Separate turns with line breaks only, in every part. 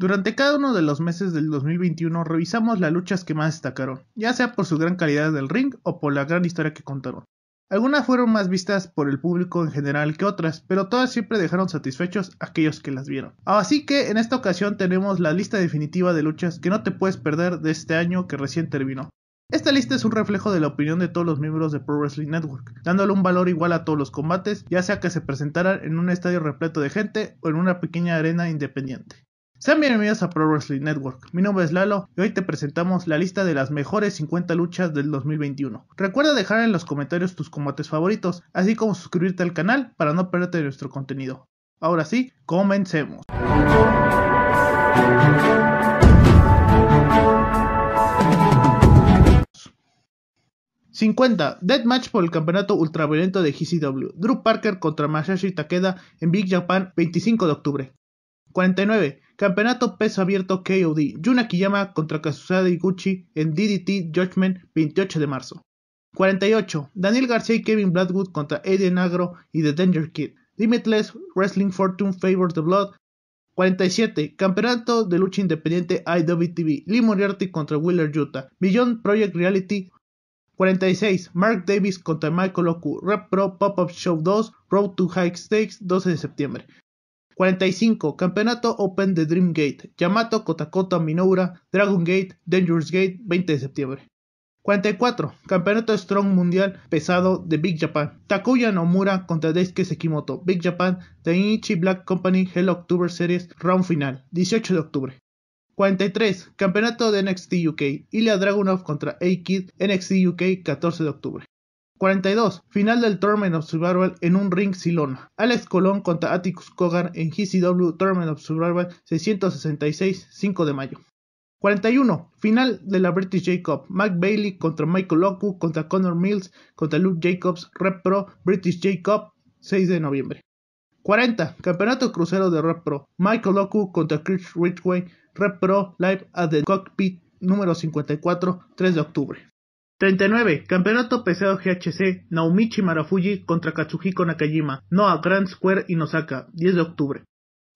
Durante cada uno de los meses del 2021 revisamos las luchas que más destacaron, ya sea por su gran calidad del ring o por la gran historia que contaron. Algunas fueron más vistas por el público en general que otras, pero todas siempre dejaron satisfechos aquellos que las vieron. Así que en esta ocasión tenemos la lista definitiva de luchas que no te puedes perder de este año que recién terminó. Esta lista es un reflejo de la opinión de todos los miembros de Pro Wrestling Network, dándole un valor igual a todos los combates, ya sea que se presentaran en un estadio repleto de gente o en una pequeña arena independiente. Sean bienvenidos a Pro Wrestling Network. Mi nombre es Lalo y hoy te presentamos la lista de las mejores 50 luchas del 2021. Recuerda dejar en los comentarios tus combates favoritos, así como suscribirte al canal para no perderte nuestro contenido. Ahora sí, comencemos. ...50... match por el campeonato ultraviolento de GCW... ...Drew Parker contra Masashi Takeda... ...en Big Japan... ...25 de octubre... ...49... Campeonato Peso Abierto KOD. Yuna Kiyama contra Kazusada Iguchi en DDT Judgment 28 de marzo. 48. Daniel García y Kevin Blackwood contra Eddie agro y The Danger Kid. Limitless Wrestling Fortune Favors the Blood. 47. Campeonato de lucha independiente IWTV. Lee Moriarty contra Willer Utah. Beyond Project Reality 46. Mark Davis contra Michael Oku. Rep Pro Pop-Up Show 2. Road to High Stakes 12 de septiembre. 45. Campeonato Open de Dream Gate. Yamato, Kotakota, Minoura, Dragon Gate, Dangerous Gate, 20 de septiembre. 44. Campeonato Strong Mundial Pesado de Big Japan. Takuya Nomura contra Daisuke Sekimoto. Big Japan, The Black Company, Hell October Series, Round Final. 18 de octubre. 43. Campeonato de NXT UK. Ilya Dragunov contra A-Kid, NXT UK, 14 de octubre. 42. Final del Tournament of Survival en un ring Silona. Alex Colón contra Atticus Cogan en GCW Tournament of Survival 666, 5 de mayo. 41. Final de la British Jacob. Mac Bailey contra Michael Oku contra Connor Mills contra Luke Jacobs Rep Pro British Jacob 6 de noviembre. 40. Campeonato Crucero de Rep Pro. Michael Oku contra Chris Ridgway Rep Pro Live at the Cockpit número 54 3 de octubre. 39. Campeonato Pesado GHC Naomichi Marafuji contra Katsuhiko Nakajima, Noa Grand Square Inosaka, 10 de octubre.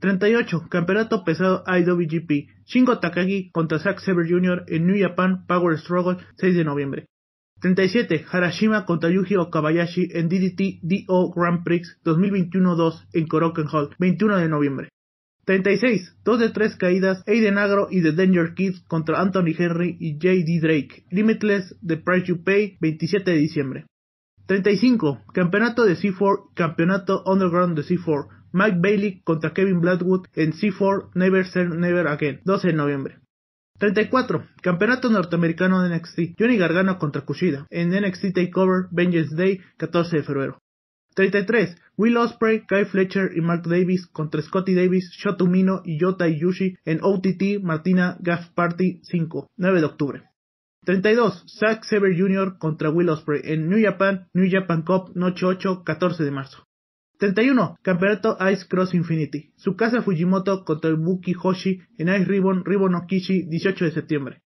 38. Campeonato Pesado IWGP Shingo Takagi contra Zack Sever Jr. en New Japan Power Struggle, 6 de noviembre. 37. Harashima contra Yuji Okabayashi en DDT DO Grand Prix 2021-2 en Coroken Hall, 21 de noviembre. 36. 2 de 3 caídas, Aiden Agro y The Danger Kids contra Anthony Henry y J.D. Drake. Limitless, The Price You Pay, 27 de diciembre. 35. Campeonato de C4, Campeonato Underground de C4. Mike Bailey contra Kevin Bladwood en C4 Never Say Never Again, 12 de noviembre. 34. Campeonato norteamericano de NXT. Johnny Gargano contra Kushida en NXT Takeover Vengeance Day, 14 de febrero. 33. Will Osprey, Kai Fletcher y Mark Davis contra Scotty Davis, Shoto y Yota Yushi en OTT Martina Gaff Party 5, 9 de octubre. 32. Zack sever Jr. contra Will Osprey en New Japan, New Japan Cup, noche 8, 14 de marzo. 31. Campeonato Ice Cross Infinity. casa Fujimoto contra el Buki Hoshi en Ice Ribbon, Ribbon Okishi, 18 de septiembre.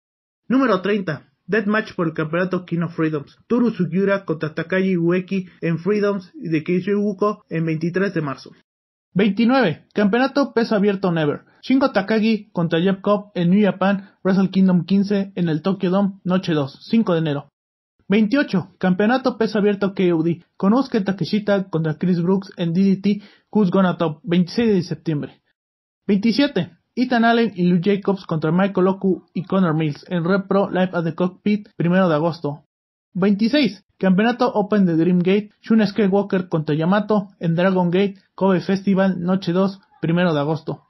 Número 30 match por el campeonato King of Freedoms. Toru Sugiura contra Takagi Ueki en Freedoms y de Keiji Uko en 23 de marzo. 29. Campeonato Peso Abierto Never. Shingo Takagi contra Jeff Cobb en New Japan Wrestle Kingdom 15 en el Tokyo Dome Noche 2, 5 de enero. 28. Campeonato Peso Abierto KOD. Konosuke Takeshita contra Chris Brooks en DDT Who's Gonna Top, 26 de septiembre. 27. Ethan Allen y Lou Jacobs contra Michael Oku y Connor Mills en Red Pro Live at the Cockpit, 1 de agosto. 26. Campeonato Open de Dreamgate, Gate, Shun Skywalker contra Yamato en Dragon Gate, Kobe Festival, Noche 2, 1 de agosto.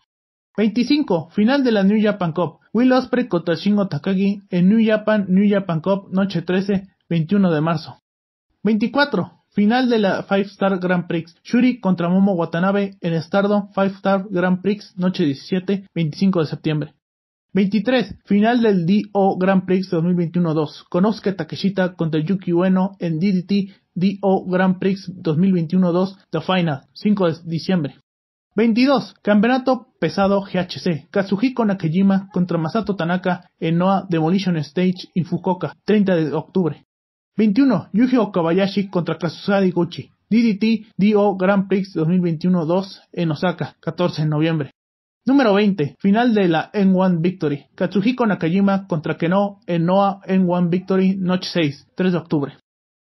25. Final de la New Japan Cup, Will Osprey contra Shingo Takagi en New Japan, New Japan Cup, Noche 13, 21 de marzo. 24. Final de la Five Star Grand Prix. Shuri contra Momo Watanabe en Stardom Five Star Grand Prix, noche 17, 25 de septiembre. 23. Final del DO Grand Prix 2021-2. Konosuke Takeshita contra Yuki Ueno en DDT DO Grand Prix 2021-2 The Final, 5 de diciembre. 22. Campeonato pesado GHC. Kazuhiko Nakajima contra Masato Tanaka en Noah Demolition Stage en Fukuoka, 30 de octubre. 21. Yuji Okabayashi contra Kazusadi Gucci. DDT DO Grand Prix 2021-2 en Osaka, 14 de noviembre. Número 20. Final de la N1 Victory. Katsuhiko Nakajima contra Keno en Noah N1 Victory Noche 6, 3 de octubre.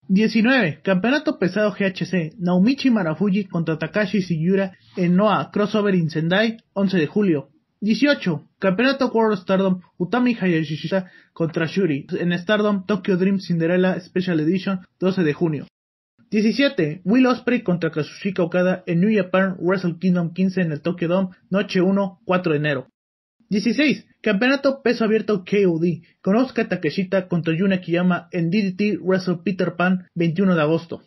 19. Campeonato pesado GHC. Naomichi Marafuji contra Takashi Sigura en Noah Crossover in Sendai, 11 de julio. 18. Campeonato World Stardom Utami Hayashishita contra Shuri en Stardom Tokyo Dream Cinderella Special Edition 12 de junio. 17. Will Osprey contra Kazushika Okada en New Japan Wrestle Kingdom 15 en el Tokyo Dome, noche 1, 4 de enero. 16. Campeonato Peso Abierto KOD con Oscar Takeshita contra Yuna Kiyama en DDT Wrestle Peter Pan 21 de agosto.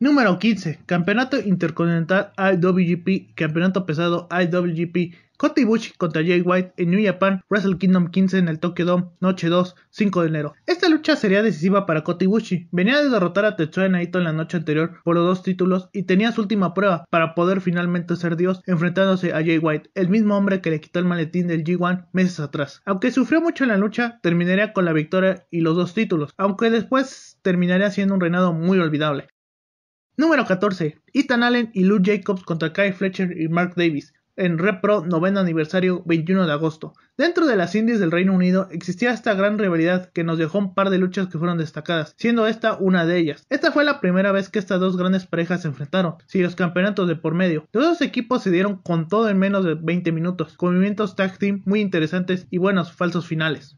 Número 15. Campeonato Intercontinental IWGP. Campeonato pesado IWGP. Kota Ibushi contra Jay White en New Japan Wrestle Kingdom 15 en el Tokyo Dome, noche 2, 5 de enero. Esta lucha sería decisiva para Kota Ibushi. Venía de derrotar a Tetsuya Naito en la noche anterior por los dos títulos y tenía su última prueba para poder finalmente ser Dios enfrentándose a Jay White, el mismo hombre que le quitó el maletín del G1 meses atrás. Aunque sufrió mucho en la lucha, terminaría con la victoria y los dos títulos, aunque después terminaría siendo un reinado muy olvidable. Número 14. Ethan Allen y Lou Jacobs contra Kai Fletcher y Mark Davis en Repro noveno aniversario 21 de agosto. Dentro de las indies del Reino Unido existía esta gran rivalidad que nos dejó un par de luchas que fueron destacadas, siendo esta una de ellas. Esta fue la primera vez que estas dos grandes parejas se enfrentaron, si los campeonatos de por medio. Los dos equipos se dieron con todo en menos de 20 minutos, con movimientos tag team muy interesantes y buenos falsos finales.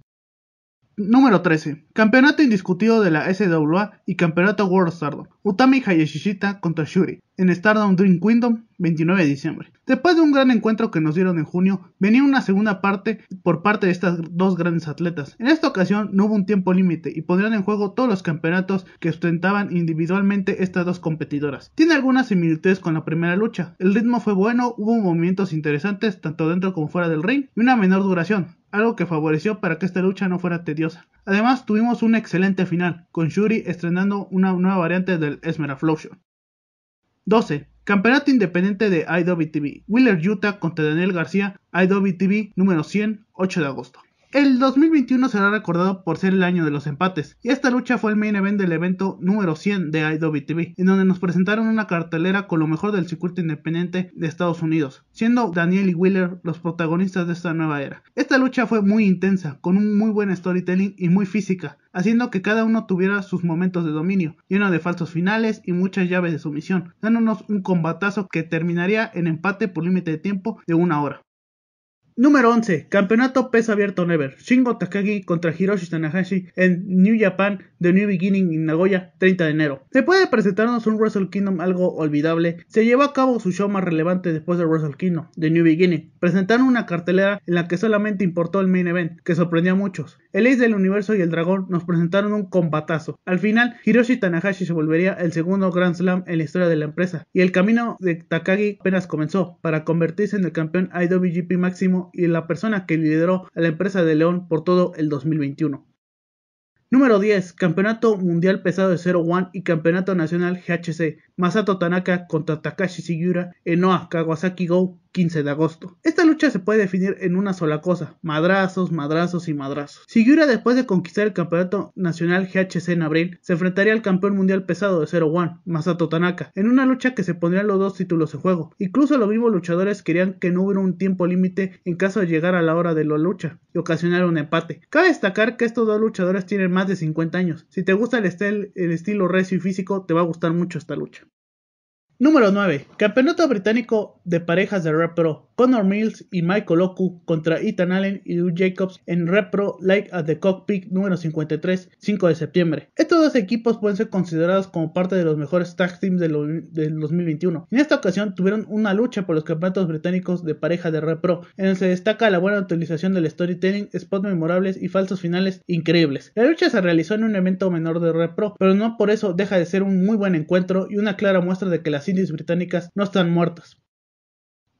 Número 13. Campeonato indiscutido de la SWA y Campeonato World Stardom. Utami Hayashishita contra Shuri en Stardom Dream Kingdom 29 de diciembre. Después de un gran encuentro que nos dieron en junio, venía una segunda parte por parte de estas dos grandes atletas. En esta ocasión no hubo un tiempo límite y pondrían en juego todos los campeonatos que ostentaban individualmente estas dos competidoras. Tiene algunas similitudes con la primera lucha. El ritmo fue bueno, hubo movimientos interesantes tanto dentro como fuera del ring y una menor duración algo que favoreció para que esta lucha no fuera tediosa. Además, tuvimos un excelente final, con Shuri estrenando una nueva variante del Flow Show. 12. Campeonato Independiente de IWTV. Wheeler Utah contra Daniel García, IWTV número 100, 8 de agosto. El 2021 será recordado por ser el año de los empates, y esta lucha fue el main event del evento número 100 de TV, en donde nos presentaron una cartelera con lo mejor del circuito independiente de Estados Unidos, siendo Daniel y Wheeler los protagonistas de esta nueva era. Esta lucha fue muy intensa, con un muy buen storytelling y muy física, haciendo que cada uno tuviera sus momentos de dominio, lleno de falsos finales y muchas llaves de sumisión, dándonos un combatazo que terminaría en empate por límite de tiempo de una hora. Número 11. Campeonato peso abierto Never. Shingo Takagi contra Hiroshi Tanahashi en New Japan The New Beginning en Nagoya 30 de enero. Se puede presentarnos un Wrestle Kingdom algo olvidable, se llevó a cabo su show más relevante después de Wrestle Kingdom, The New Beginning. Presentaron una cartelera en la que solamente importó el main event, que sorprendió a muchos. El Ace del Universo y el Dragón nos presentaron un combatazo. Al final, Hiroshi Tanahashi se volvería el segundo Grand Slam en la historia de la empresa, y el camino de Takagi apenas comenzó para convertirse en el campeón IWGP máximo y la persona que lideró a la empresa de León por todo el 2021. Número 10. Campeonato Mundial Pesado de 0 One y Campeonato Nacional GHC. Masato Tanaka contra Takashi Sigura en Noah Kawasaki Go 15 de agosto. Esta lucha se puede definir en una sola cosa, madrazos, madrazos y madrazos. Sigura después de conquistar el campeonato nacional GHC en abril, se enfrentaría al campeón mundial pesado de 0-1, Masato Tanaka, en una lucha que se pondrían los dos títulos en juego. Incluso los mismos luchadores querían que no hubiera un tiempo límite en caso de llegar a la hora de la lucha y ocasionar un empate. Cabe destacar que estos dos luchadores tienen más de 50 años. Si te gusta el estilo recio y físico, te va a gustar mucho esta lucha. Número 9. Campeonato Británico de Parejas de Rap Pro. Connor Mills y Michael Oku contra Ethan Allen y Drew Jacobs en Repro Like at the Cockpit número 53, 5 de septiembre. Estos dos equipos pueden ser considerados como parte de los mejores tag teams del, del 2021. En esta ocasión tuvieron una lucha por los campeonatos británicos de pareja de Repro, en el que se destaca la buena utilización del storytelling, spots memorables y falsos finales increíbles. La lucha se realizó en un evento menor de Repro, pero no por eso deja de ser un muy buen encuentro y una clara muestra de que las indies británicas no están muertas.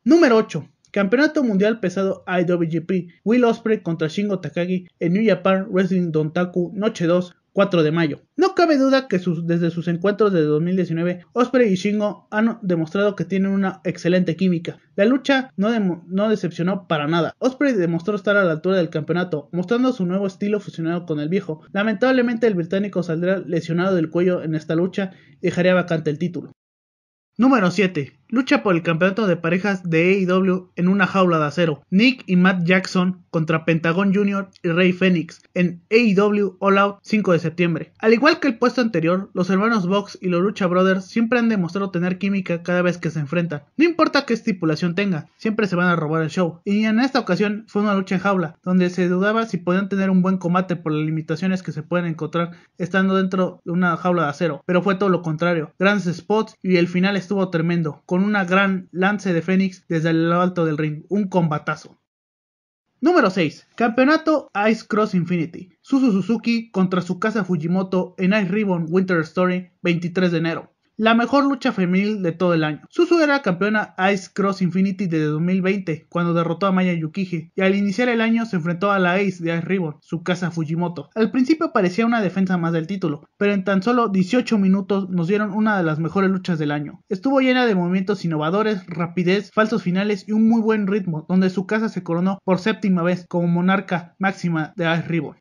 Número 8. Campeonato Mundial Pesado IWGP. Will Osprey contra Shingo Takagi en New Japan Wrestling Dontaku Noche 2, 4 de mayo. No cabe duda que desde sus encuentros de 2019, Osprey y Shingo han demostrado que tienen una excelente química. La lucha no, no decepcionó para nada. Osprey demostró estar a la altura del campeonato, mostrando su nuevo estilo fusionado con el viejo. Lamentablemente el británico saldrá lesionado del cuello en esta lucha y dejaría vacante el título. Número 7 lucha por el campeonato de parejas de AEW en una jaula de acero. Nick y Matt Jackson contra Pentagon Jr. y Rey Phoenix en AEW All Out 5 de septiembre. Al igual que el puesto anterior, los hermanos Vox y los Lucha Brothers siempre han demostrado tener química cada vez que se enfrentan. No importa qué estipulación tenga, siempre se van a robar el show. Y en esta ocasión fue una lucha en jaula, donde se dudaba si podían tener un buen combate por las limitaciones que se pueden encontrar estando dentro de una jaula de acero. Pero fue todo lo contrario. Grandes spots y el final estuvo tremendo, con con una gran lance de Fénix desde el alto del ring, un combatazo. Número 6. Campeonato Ice Cross Infinity. Suzu Suzuki contra su casa Fujimoto en Ice Ribbon Winter Story 23 de enero la mejor lucha femenil de todo el año. Susu era campeona Ice Cross Infinity de 2020, cuando derrotó a Maya Yukige, y al iniciar el año se enfrentó a la Ace de Ice Ribbon, su casa Fujimoto. Al principio parecía una defensa más del título, pero en tan solo 18 minutos nos dieron una de las mejores luchas del año. Estuvo llena de movimientos innovadores, rapidez, falsos finales y un muy buen ritmo, donde su casa se coronó por séptima vez como monarca máxima de Ice Ribbon.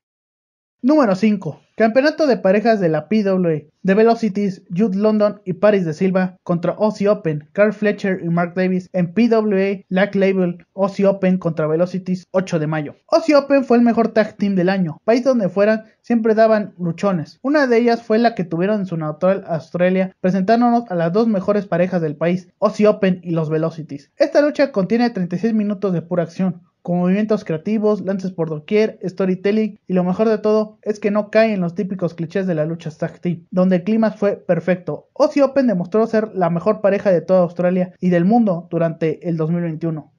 Número 5. Campeonato de parejas de la PWA, The Velocities, Jude London y Paris de Silva contra Ozzy Open, Carl Fletcher y Mark Davis en PWA Black Label, Ozzy Open contra Velocities 8 de mayo. Ozzy Open fue el mejor tag team del año, país donde fueran siempre daban luchones. Una de ellas fue la que tuvieron en su natural Australia, presentándonos a las dos mejores parejas del país, Ozzy Open y los Velocities. Esta lucha contiene 36 minutos de pura acción, con movimientos creativos, lances por doquier, storytelling y lo mejor de todo es que no cae en los típicos clichés de la lucha tag team, donde el clima fue perfecto. Aussie Open demostró ser la mejor pareja de toda Australia y del mundo durante el 2021.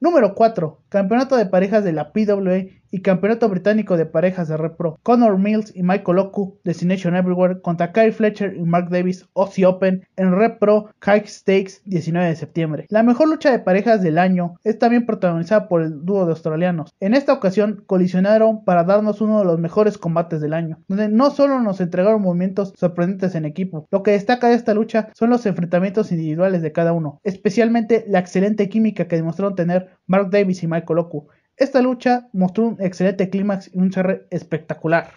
Número 4. Campeonato de Parejas de la PWA y Campeonato Británico de Parejas de Repro. Connor Mills y Michael Oku, Destination Everywhere, contra Kyle Fletcher y Mark Davis, Aussie Open, en Repro, High Stakes, 19 de septiembre. La mejor lucha de parejas del año es también protagonizada por el dúo de australianos. En esta ocasión colisionaron para darnos uno de los mejores combates del año, donde no solo nos entregaron movimientos sorprendentes en equipo, lo que destaca de esta lucha son los enfrentamientos individuales de cada uno, especialmente la excelente química que demostraron tener Mark Davis y Michael Coloco. Esta lucha mostró un excelente clímax y un cierre espectacular.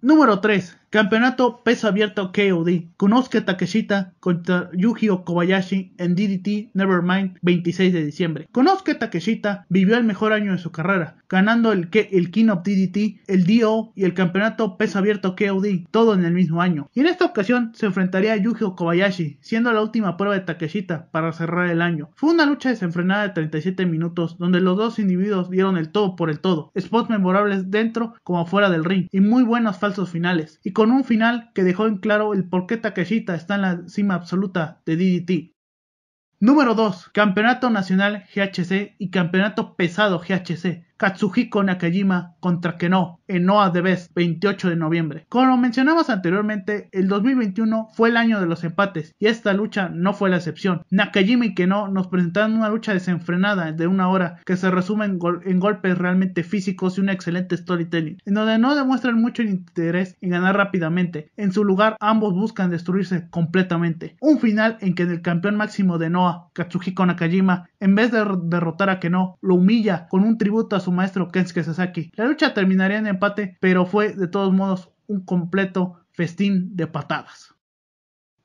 Número 3. Campeonato Peso Abierto KOD. Conozque Takeshita contra Yuji Kobayashi en DDT Nevermind 26 de diciembre. Konosuke Takeshita vivió el mejor año de su carrera, ganando el, K el King of DDT, el DO y el Campeonato Peso Abierto KOD, todo en el mismo año. Y en esta ocasión se enfrentaría a Yuji Kobayashi, siendo la última prueba de Takeshita para cerrar el año. Fue una lucha desenfrenada de 37 minutos, donde los dos individuos dieron el todo por el todo, spots memorables dentro como fuera del ring y muy buenos falsos finales con un final que dejó en claro el por qué está en la cima absoluta de DDT. Número 2. Campeonato Nacional GHC y Campeonato Pesado GHC. Katsuhiko Nakajima contra Keno en Noah de vez 28 de noviembre. Como mencionamos anteriormente, el 2021 fue el año de los empates y esta lucha no fue la excepción. Nakajima y Keno nos presentaron una lucha desenfrenada de una hora que se resume en, en golpes realmente físicos y un excelente storytelling, en donde no demuestran mucho interés en ganar rápidamente. En su lugar, ambos buscan destruirse completamente. Un final en que el campeón máximo de Noah, Katsuhiko Nakajima, en vez de derrotar a Keno, lo humilla con un tributo a su maestro Kensuke Sasaki. La lucha terminaría en empate, pero fue de todos modos un completo festín de patadas.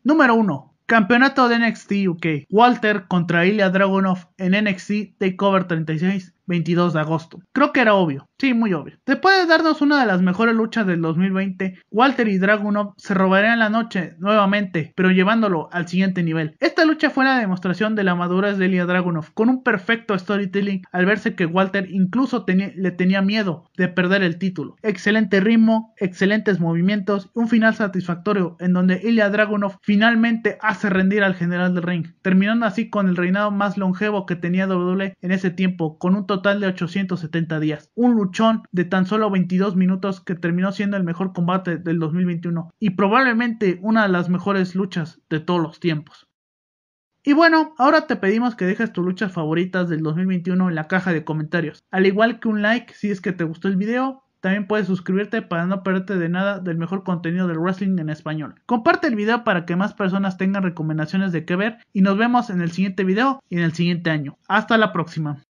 Número 1. Campeonato de NXT UK. Walter contra Ilya Dragunov en NXT Takeover 36 22 de agosto. Creo que era obvio, sí, muy obvio. Después de darnos una de las mejores luchas del 2020, Walter y Dragunov se robarían la noche nuevamente, pero llevándolo al siguiente nivel. Esta lucha fue la demostración de la madurez de Ilya Dragunov, con un perfecto storytelling al verse que Walter incluso le tenía miedo de perder el título. Excelente ritmo, excelentes movimientos, un final satisfactorio en donde Ilya Dragunov finalmente hace rendir al general del ring, terminando así con el reinado más longevo que tenía WWE en ese tiempo, con un total de 870 días. Un luchón de tan solo 22 minutos que terminó siendo el mejor combate del 2021 y probablemente una de las mejores luchas de todos los tiempos. Y bueno, ahora te pedimos que dejes tus luchas favoritas del 2021 en la caja de comentarios, al igual que un like si es que te gustó el video. También puedes suscribirte para no perderte de nada del mejor contenido del wrestling en español. Comparte el video para que más personas tengan recomendaciones de qué ver y nos vemos en el siguiente video y en el siguiente año. Hasta la próxima.